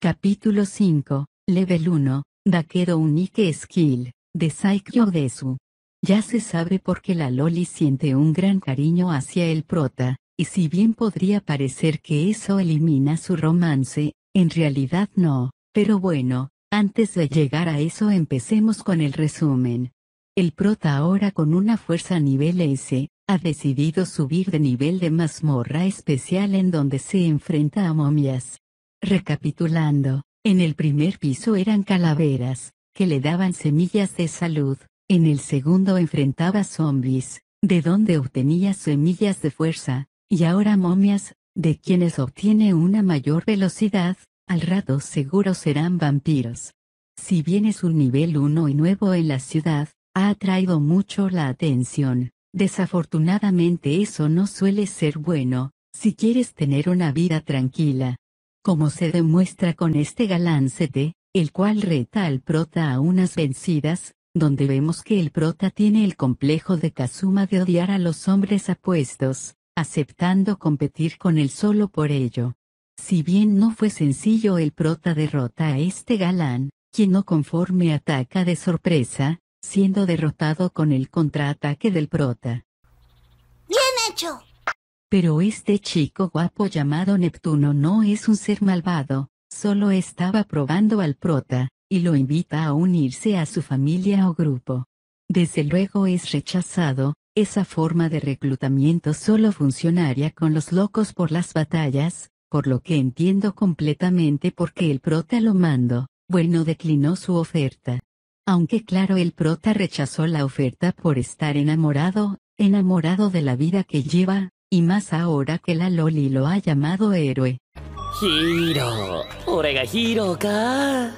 Capítulo 5, Level 1, Daquero Unique Skill, de Saikyo Desu. Ya se sabe por qué la Loli siente un gran cariño hacia el prota, y si bien podría parecer que eso elimina su romance, en realidad no, pero bueno, antes de llegar a eso empecemos con el resumen. El prota ahora con una fuerza nivel S, ha decidido subir de nivel de mazmorra especial en donde se enfrenta a momias. Recapitulando, en el primer piso eran calaveras, que le daban semillas de salud, en el segundo enfrentaba zombies, de donde obtenía semillas de fuerza, y ahora momias, de quienes obtiene una mayor velocidad, al rato seguro serán vampiros. Si bien es un nivel 1 y nuevo en la ciudad, ha atraído mucho la atención. Desafortunadamente eso no suele ser bueno, si quieres tener una vida tranquila, como se demuestra con este Galán galancete, el cual reta al prota a unas vencidas, donde vemos que el prota tiene el complejo de Kazuma de odiar a los hombres apuestos, aceptando competir con él solo por ello. Si bien no fue sencillo el prota derrota a este galán, quien no conforme ataca de sorpresa, siendo derrotado con el contraataque del prota. ¡Bien hecho! Pero este chico guapo llamado Neptuno no es un ser malvado, solo estaba probando al prota, y lo invita a unirse a su familia o grupo. Desde luego es rechazado, esa forma de reclutamiento solo funcionaría con los locos por las batallas, por lo que entiendo completamente por qué el prota lo mando, bueno declinó su oferta. Aunque claro el prota rechazó la oferta por estar enamorado, enamorado de la vida que lleva, y más ahora que la Loli lo ha llamado héroe. Hiro, orega ka.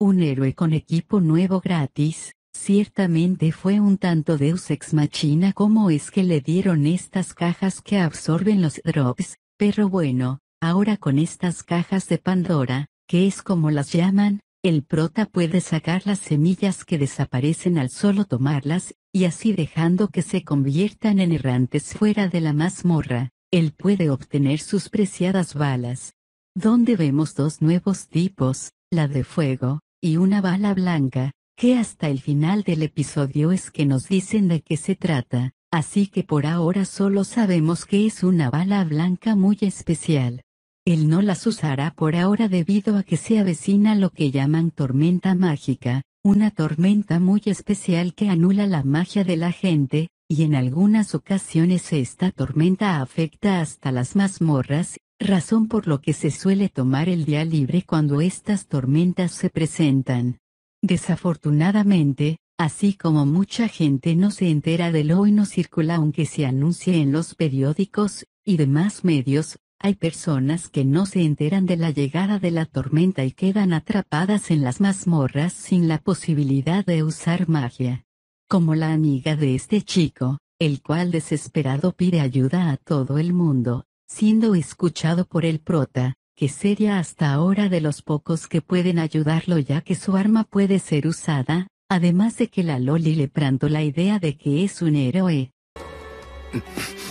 Un héroe con equipo nuevo gratis, ciertamente fue un tanto deus ex machina como es que le dieron estas cajas que absorben los drops, pero bueno, ahora con estas cajas de Pandora, que es como las llaman, el prota puede sacar las semillas que desaparecen al solo tomarlas, y así dejando que se conviertan en errantes fuera de la mazmorra, él puede obtener sus preciadas balas. Donde vemos dos nuevos tipos, la de fuego, y una bala blanca, que hasta el final del episodio es que nos dicen de qué se trata, así que por ahora solo sabemos que es una bala blanca muy especial. Él no las usará por ahora debido a que se avecina lo que llaman tormenta mágica, una tormenta muy especial que anula la magia de la gente, y en algunas ocasiones esta tormenta afecta hasta las mazmorras, razón por lo que se suele tomar el día libre cuando estas tormentas se presentan. Desafortunadamente, así como mucha gente no se entera de lo y no circula aunque se anuncie en los periódicos, y demás medios, hay personas que no se enteran de la llegada de la tormenta y quedan atrapadas en las mazmorras sin la posibilidad de usar magia. Como la amiga de este chico, el cual desesperado pide ayuda a todo el mundo, siendo escuchado por el prota, que sería hasta ahora de los pocos que pueden ayudarlo ya que su arma puede ser usada, además de que la Loli le plantó la idea de que es un héroe.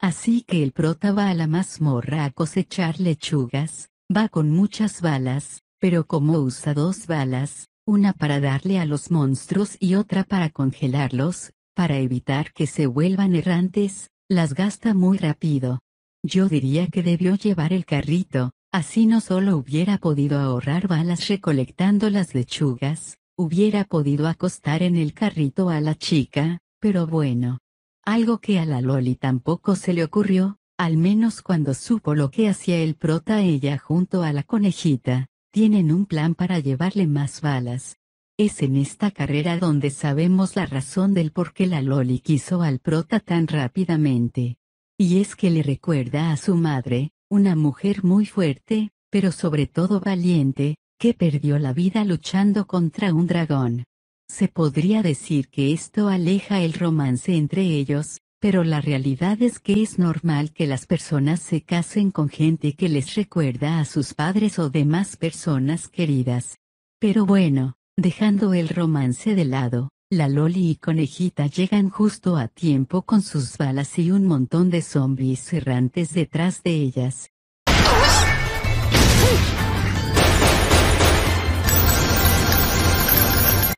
Así que el prota va a la mazmorra a cosechar lechugas, va con muchas balas, pero como usa dos balas, una para darle a los monstruos y otra para congelarlos, para evitar que se vuelvan errantes, las gasta muy rápido. Yo diría que debió llevar el carrito, así no solo hubiera podido ahorrar balas recolectando las lechugas, Hubiera podido acostar en el carrito a la chica, pero bueno. Algo que a la Loli tampoco se le ocurrió, al menos cuando supo lo que hacía el prota ella junto a la conejita, tienen un plan para llevarle más balas. Es en esta carrera donde sabemos la razón del por qué la Loli quiso al prota tan rápidamente. Y es que le recuerda a su madre, una mujer muy fuerte, pero sobre todo valiente, que perdió la vida luchando contra un dragón. Se podría decir que esto aleja el romance entre ellos, pero la realidad es que es normal que las personas se casen con gente que les recuerda a sus padres o demás personas queridas. Pero bueno, dejando el romance de lado, la Loli y Conejita llegan justo a tiempo con sus balas y un montón de zombies errantes detrás de ellas.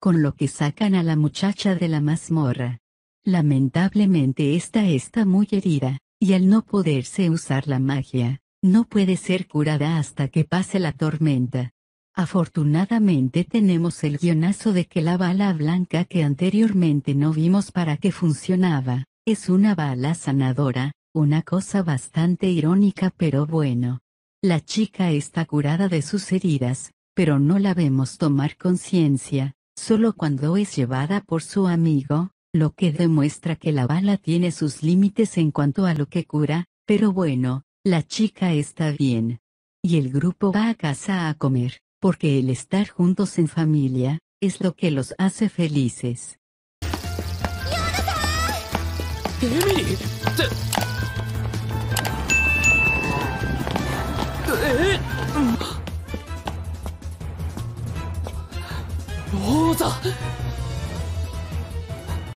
con lo que sacan a la muchacha de la mazmorra. Lamentablemente esta está muy herida, y al no poderse usar la magia, no puede ser curada hasta que pase la tormenta. Afortunadamente tenemos el guionazo de que la bala blanca que anteriormente no vimos para que funcionaba, es una bala sanadora, una cosa bastante irónica pero bueno. La chica está curada de sus heridas, pero no la vemos tomar conciencia, solo cuando es llevada por su amigo, lo que demuestra que la bala tiene sus límites en cuanto a lo que cura, pero bueno, la chica está bien. Y el grupo va a casa a comer, porque el estar juntos en familia, es lo que los hace felices.